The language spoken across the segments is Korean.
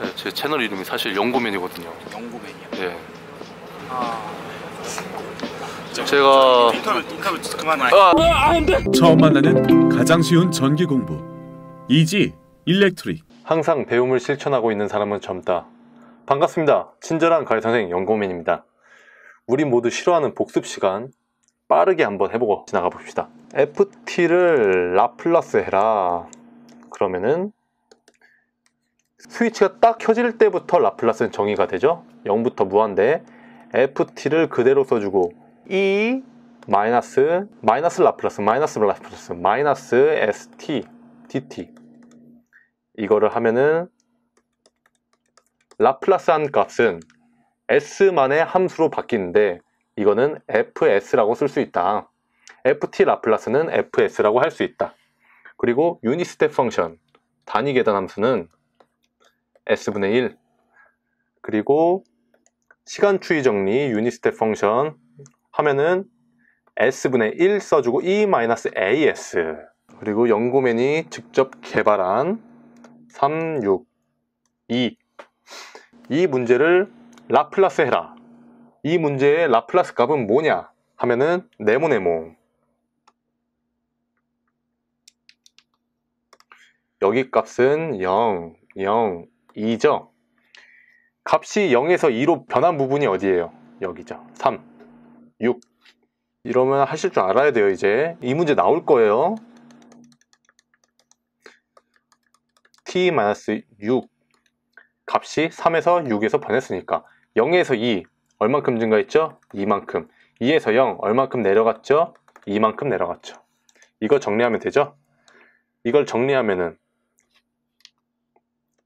네, 제 채널 이름이 사실 영구맨이거든요. 영구맨이요? 예. 아. 제가 인터뷰 인터뷰 그만 아, 아, 아 안돼. 처음 만나는 가장 쉬운 전기 공부. 이지 일렉트릭. 항상 배움을 실천하고 있는 사람은 젊다. 반갑습니다. 친절한 가외 선생 영구맨입니다. 우리 모두 싫어하는 복습 시간 빠르게 한번 해보고 지나가 봅시다. FT를 라플라스 해라. 그러면은 스위치가 딱 켜질 때부터 라플라스는 정의가 되죠. 0부터 무한대 ft를 그대로 써주고 e 마이너스 마이너스 라플라스 마이너스 라플라스 마이너스 st dt 이거를 하면은 라플라스한 값은 s만의 함수로 바뀌는데 이거는 fs라고 쓸 수 있다. ft 라플라스는 fs라고 할 수 있다. 그리고 유니스텝 펑션 단위 계단 함수는 s분의 1 그리고 시간 추이 정리 유니스텝 펑션 하면은 s분의 1 써주고 e-as 그리고 연구맨이 직접 개발한 362 이 문제를 라플라스 해라 이 문제의 라플라스 값은 뭐냐 하면은 네모네모 여기 값은 0, 0, 2죠. 값이 0에서 2로 변한 부분이 어디예요? 여기죠. 3, 6. 이러면 하실 줄 알아야 돼요, 이제. 이 문제 나올 거예요. t-6 값이 3에서 6에서 변했으니까 0에서 2 얼만큼 증가했죠? 2만큼 2에서 0 얼만큼 내려갔죠? 2만큼 내려갔죠 이거 정리하면 되죠? 이걸 정리하면은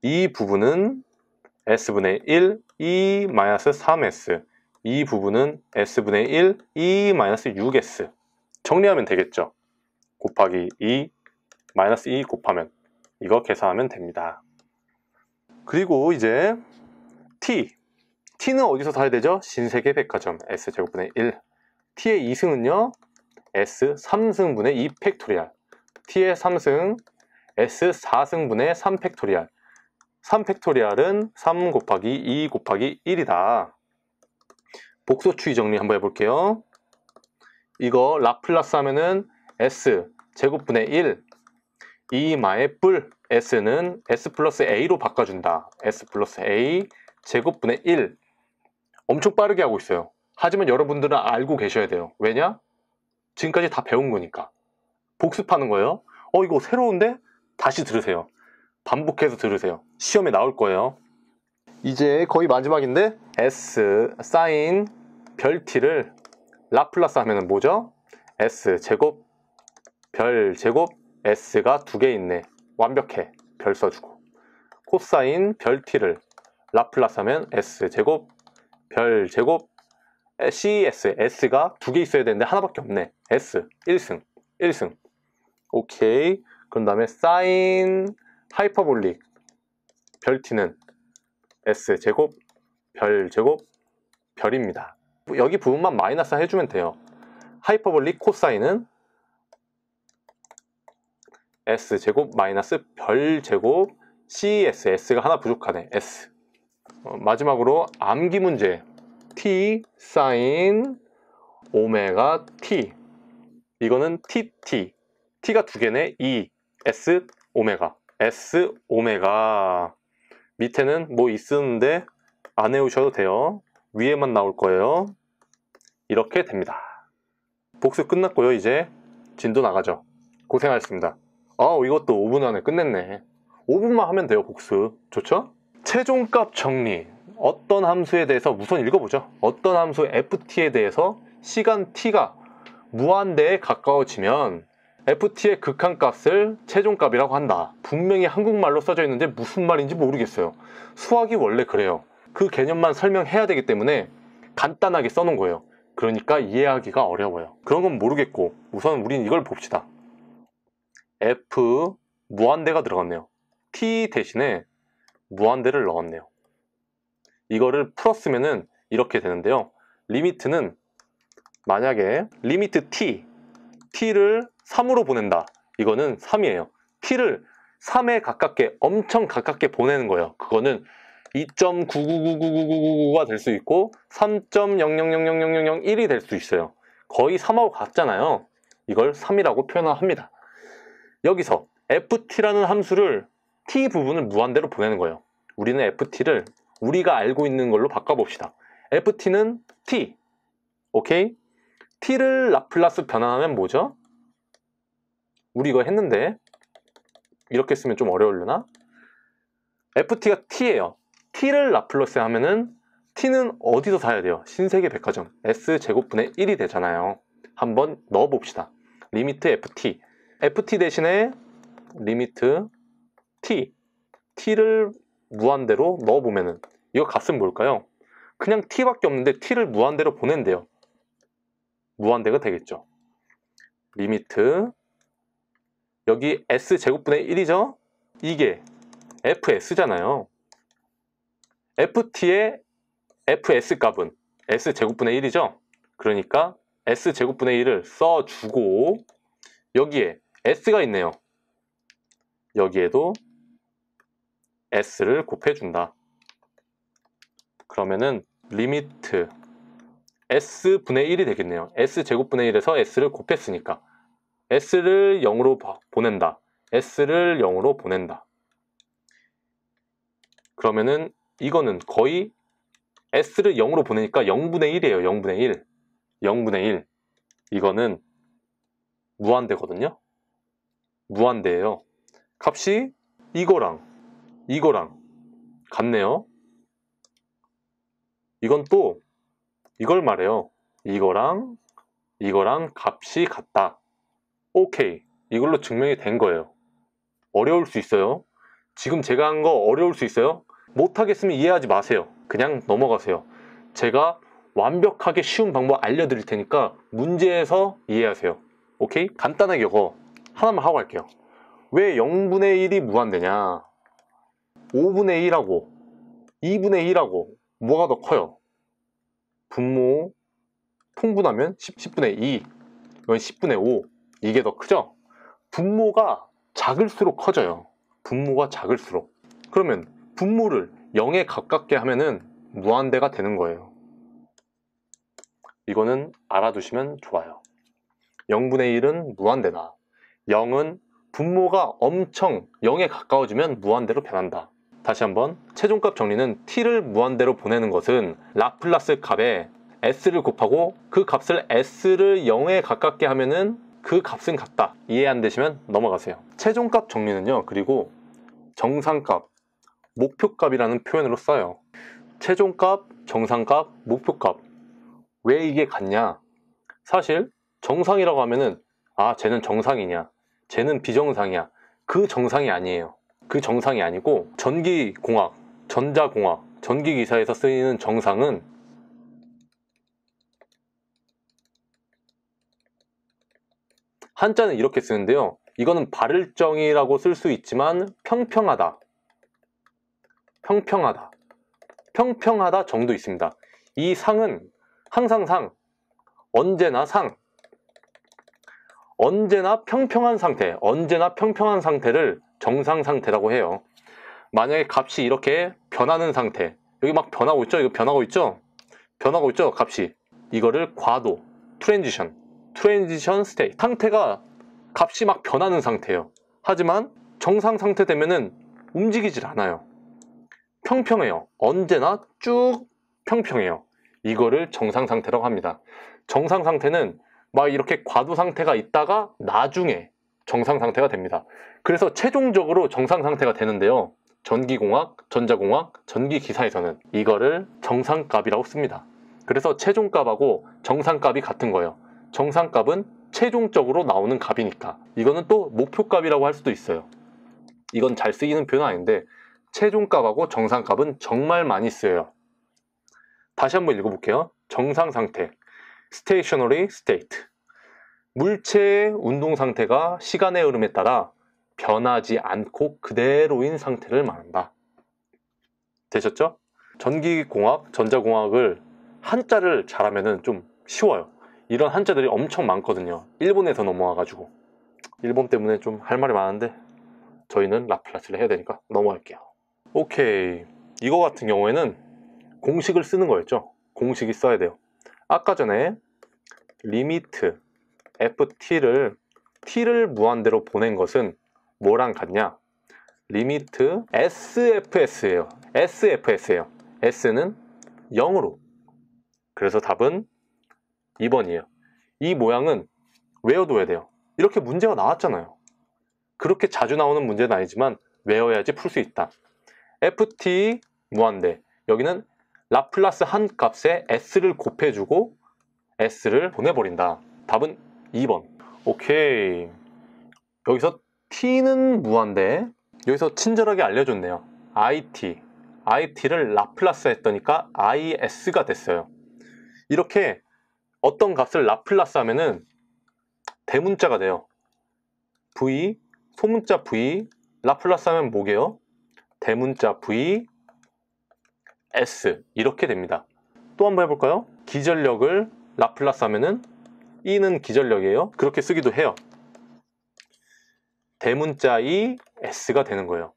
이 부분은 s분의 1, 2 3s 이 부분은 s분의 1, 2 6s 정리하면 되겠죠 곱하기 2, 마이너스 2 곱하면 이거 계산하면 됩니다 그리고 이제 t t는 어디서 사야 되죠? 신세계 백화점 s제곱분의 1 t의 2승은요 s 3승분의 2 팩토리알 t의 3승 s 4승분의 3 팩토리알 3 팩토리알은 3 곱하기 2 곱하기 1이다. 복소 추이 정리 한번 해볼게요. 이거 라플라스 하면은 s 제곱분의 1 2마의 뿔 s는 s 플러스 a로 바꿔준다. s 플러스 a 제곱분의 1 엄청 빠르게 하고 있어요. 하지만 여러분들은 알고 계셔야 돼요. 왜냐? 지금까지 다 배운 거니까. 복습하는 거예요. 어 이거 새로운데? 다시 들으세요. 반복해서 들으세요. 시험에 나올 거예요. 이제 거의 마지막인데 S 사인 별티를 라플라스 하면 뭐죠? S 제곱 별 제곱 S가 두 개 있네. 완벽해. 별 써주고. 코사인 별티를 라플라스 하면 S 제곱 별 제곱 CS S가 두 개 있어야 되는데 하나밖에 없네. S 1승 1승 오케이. 그런 다음에 사인 하이퍼볼릭 별t는 s제곱 별제곱 별입니다. 여기 부분만 마이너스 해주면 돼요. 하이퍼볼릭 코사인은 s제곱 마이너스 별제곱 cs, s가 하나 부족하네, s. 어, 마지막으로 암기 문제 t 사인 오메가 t 이거는 tt t가 두 개네 e s 오메가 S 오메가 밑에는 뭐 있었는데 안 외우셔도 돼요. 위에만 나올 거예요. 이렇게 됩니다. 복습 끝났고요. 이제 진도 나가죠. 고생하셨습니다. 아 이것도 5분 안에 끝냈네. 5분만 하면 돼요. 복습. 좋죠? 최종값 정리. 어떤 함수에 대해서 우선 읽어보죠. 어떤 함수 ft에 대해서 시간 t가 무한대에 가까워지면 FT의 극한값을 최종값이라고 한다. 분명히 한국말로 써져 있는데 무슨 말인지 모르겠어요. 수학이 원래 그래요. 그 개념만 설명해야 되기 때문에 간단하게 써놓은 거예요. 그러니까 이해하기가 어려워요. 그런 건 모르겠고 우선 우린 이걸 봅시다. F 무한대가 들어갔네요. T 대신에 무한대를 넣었네요. 이거를 풀었으면 이렇게 되는데요. 리미트는 만약에 리미트 T, T를 3으로 보낸다. 이거는 3이에요. t를 3에 가깝게 엄청 가깝게 보내는 거예요. 그거는 2.99999999가 될 수 있고 3.00000001이 될 수 있어요. 거의 3하고 같잖아요. 이걸 3이라고 표현합니다. 여기서 ft라는 함수를 t 부분을 무한대로 보내는 거예요. 우리는 ft를 우리가 알고 있는 걸로 바꿔봅시다. ft는 t, 오케이? t를 라플라스 변환하면 뭐죠? 우리 이거 했는데 이렇게 쓰면 좀 어려울려나? FT가 T예요. T를 라플러스 하면은 T는 어디서 사야 돼요? 신세계 백화점 S제곱분의 1이 되잖아요. 한번 넣어봅시다. 리미트 FT FT 대신에 리미트 T T를 무한대로 넣어보면은 이거 값은 뭘까요? 그냥 T밖에 없는데 T를 무한대로 보낸대요. 무한대가 되겠죠. 리미트 여기 s제곱분의 1이죠? 이게 fs잖아요. ft의 fs 값은 s제곱분의 1이죠? 그러니까 s제곱분의 1을 써주고 여기에 s가 있네요. 여기에도 s를 곱해준다. 그러면은 리미트 s분의 1이 되겠네요. s제곱분의 1에서 s를 곱했으니까 s를 0으로 보낸다. s를 0으로 보낸다. 그러면은 이거는 거의 s를 0으로 보내니까 0분의 1이에요. 0분의 1. 0분의 1. 이거는 무한대거든요. 무한대예요. 값이 이거랑 이거랑 같네요. 이건 또 이걸 말해요. 이거랑 이거랑 값이 같다. 오케 이걸로 이 증명이 된 거예요. 어려울 수 있어요. 지금 제가 한 거 어려울 수 있어요. 못하겠으면 이해하지 마세요. 그냥 넘어가세요. 제가 완벽하게 쉬운 방법 알려드릴 테니까 문제에서 이해하세요. 오케이? 간단하게 이거 하나만 하고 갈게요. 왜 0분의 1이 무한대냐? 5분의 1하고 2분의 1하고 뭐가 더 커요? 분모 통분하면 1 0분의2 이건 10분의 5 이게 더 크죠? 분모가 작을수록 커져요. 분모가 작을수록. 그러면 분모를 0에 가깝게 하면은 무한대가 되는 거예요. 이거는 알아두시면 좋아요. 0분의 1은 무한대다. 0은 분모가 엄청 0에 가까워지면 무한대로 변한다. 다시 한번 최종값 정리는 t를 무한대로 보내는 것은 라플라스 값에 s를 곱하고 그 값을 s를 0에 가깝게 하면은 그 값은 같다. 이해 안 되시면 넘어가세요. 최종값 정리는요. 그리고 정상값, 목표값이라는 표현으로 써요. 최종값, 정상값, 목표값. 왜 이게 같냐? 사실 정상이라고 하면은 아, 쟤는 정상이냐. 쟤는 비정상이야. 그 정상이 아니에요. 그 정상이 아니고 전기공학, 전자공학, 전기기사에서 쓰이는 정상은 한자는 이렇게 쓰는데요. 이거는 발을정이라고 쓸 수 있지만 평평하다. 평평하다. 평평하다 정도 있습니다. 이 상은 항상 상, 언제나 상, 언제나 평평한 상태, 언제나 평평한 상태를 정상 상태라고 해요. 만약에 값이 이렇게 변하는 상태, 여기 막 변하고 있죠? 이거 변하고 있죠? 변하고 있죠? 값이. 이거를 과도, 트랜지션, 트랜지션 스테이트 상태가 값이 막 변하는 상태예요 하지만 정상 상태 되면은 움직이질 않아요 평평해요 언제나 쭉 평평해요 이거를 정상 상태라고 합니다 정상 상태는 막 이렇게 과도 상태가 있다가 나중에 정상 상태가 됩니다 그래서 최종적으로 정상 상태가 되는데요 전기공학, 전자공학, 전기기사에서는 이거를 정상값이라고 씁니다 그래서 최종값하고 정상값이 같은 거예요 정상값은 최종적으로 나오는 값이니까 이거는 또 목표값이라고 할 수도 있어요 이건 잘 쓰이는 표현은 아닌데 최종값하고 정상값은 정말 많이 쓰여요 다시 한번 읽어볼게요 정상상태 stationary state 물체의 운동상태가 시간의 흐름에 따라 변하지 않고 그대로인 상태를 말한다 되셨죠? 전기공학, 전자공학을 한자를 잘하면 좀 쉬워요 이런 한자들이 엄청 많거든요. 일본에서 넘어와가지고. 일본 때문에 좀 할 말이 많은데 저희는 라플라스를 해야 되니까 넘어갈게요. 오케이. 이거 같은 경우에는 공식을 쓰는 거였죠. 공식이 써야 돼요. 아까 전에 리미트 ft를 t를 무한대로 보낸 것은 뭐랑 같냐? 리미트 sfs예요. sfs예요. s는 0으로. 그래서 답은 2번이에요. 이 모양은 외워둬야 돼요. 이렇게 문제가 나왔잖아요. 그렇게 자주 나오는 문제는 아니지만 외워야지 풀 수 있다. ft 무한대 여기는 라플라스 한 값에 s를 곱해주고 s를 보내버린다. 답은 2번. 오케이. 여기서 t는 무한대 여기서 친절하게 알려줬네요. it, it를 라플라스 했더니까 is가 됐어요. 이렇게 어떤 값을 라플라스 하면은 대문자가 돼요. v 소문자 v 라플라스 하면 뭐게요? 대문자 v s 이렇게 됩니다. 또 한번 해볼까요? 기전력을 라플라스 하면은 e는 기전력이에요. 그렇게 쓰기도 해요. 대문자 e s가 되는 거예요.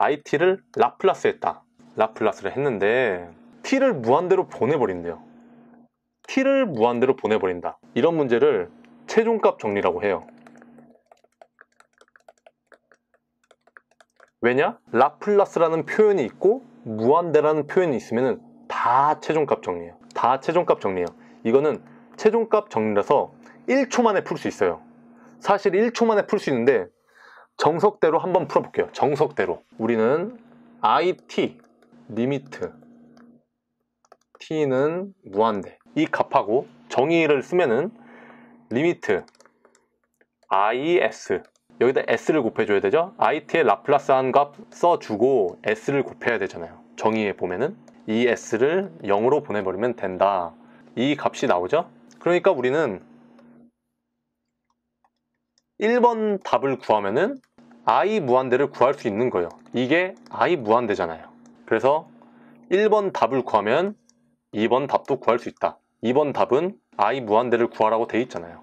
it를 라플라스 했다. 라플라스를 했는데 t를 무한대로 보내버린대요. t를 무한대로 보내버린다. 이런 문제를 최종값 정리라고 해요. 왜냐? 라플라스라는 표현이 있고 무한대라는 표현이 있으면 다 최종값 정리예요. 다 최종값 정리예요. 이거는 최종값 정리라서 1초 만에 풀 수 있어요. 사실 1초 만에 풀 수 있는데 정석대로 한번 풀어볼게요. 정석대로. 우리는 it, 리미트, t는 무한대, 이 값하고 정의를 쓰면은 리미트 is 여기다 s를 곱해줘야 되죠 it의 라플라스한 값 써주고 s를 곱해야 되잖아요 정의에 보면은 이 s를 0으로 보내버리면 된다 이 값이 나오죠 그러니까 우리는 1번 답을 구하면은 i 무한대를 구할 수 있는 거예요 이게 i 무한대잖아요 그래서 1번 답을 구하면 2번 답도 구할 수 있다 2번 답은 i 무한대를 구하라고 돼 있잖아요.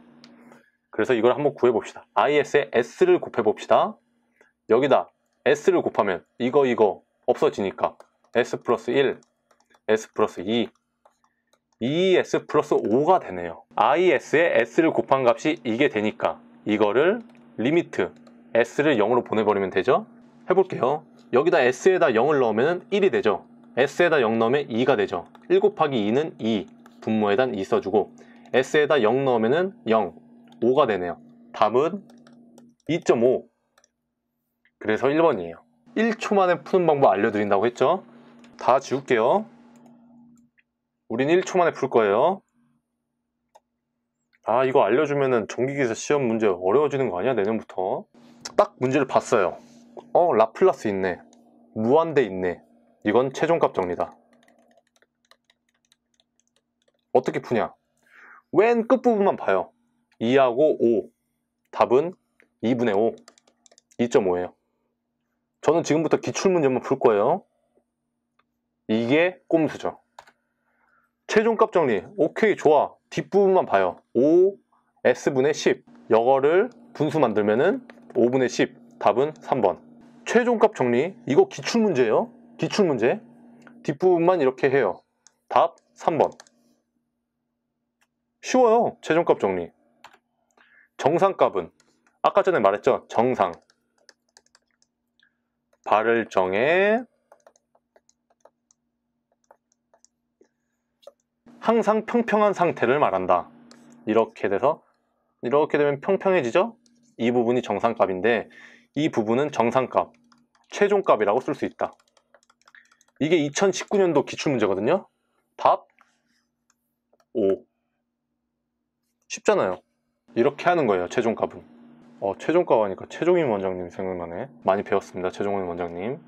그래서 이걸 한번 구해봅시다. is에 s를 곱해봅시다. 여기다 s를 곱하면 이거 이거 없어지니까 s 플러스 1, s 플러스 2, 2s 플러스 5가 되네요. is에 s를 곱한 값이 이게 되니까 이거를 리미트 s를 0으로 보내버리면 되죠. 해볼게요. 여기다 s에다 0을 넣으면 1이 되죠. s에다 0 넣으면 2가 되죠. 1 곱하기 2는 2, 분모에다 이 써주고 S에다 0 넣으면 0, 5가 되네요. 답은 2.5 그래서 1번이에요. 1초 만에 푸는 방법 알려드린다고 했죠? 다 지울게요. 우린 1초 만에 풀 거예요. 아 이거 알려주면은 전기기사 시험 문제 어려워지는 거 아니야 내년부터 딱 문제를 봤어요 어 라플라스 있네 무한대 있네 이건 최종값 정리다 어떻게 푸냐? 웬 끝부분만 봐요. 2하고 5. 답은 2분의 5. 2.5예요. 저는 지금부터 기출문제만 풀 거예요. 이게 꼼수죠. 최종값 정리. 오케이, 좋아. 뒷부분만 봐요. 5, S분의 10. 이거를 분수 만들면은 5분의 10. 답은 3번. 최종값 정리. 이거 기출문제예요. 기출문제. 뒷부분만 이렇게 해요. 답 3번. 쉬워요. 최종값 정리. 정상값은 아까 전에 말했죠. 정상. 발을 정해 항상 평평한 상태를 말한다. 이렇게 돼서 이렇게 되면 평평해지죠? 이 부분이 정상값인데 이 부분은 정상값, 최종값이라고 쓸 수 있다. 이게 2019년도 기출문제거든요. 답 5. 쉽잖아요 이렇게 하는 거예요 최종값은 어, 최종값 하니까 최종인 원장님 생각나네 많이 배웠습니다 최종인 원장님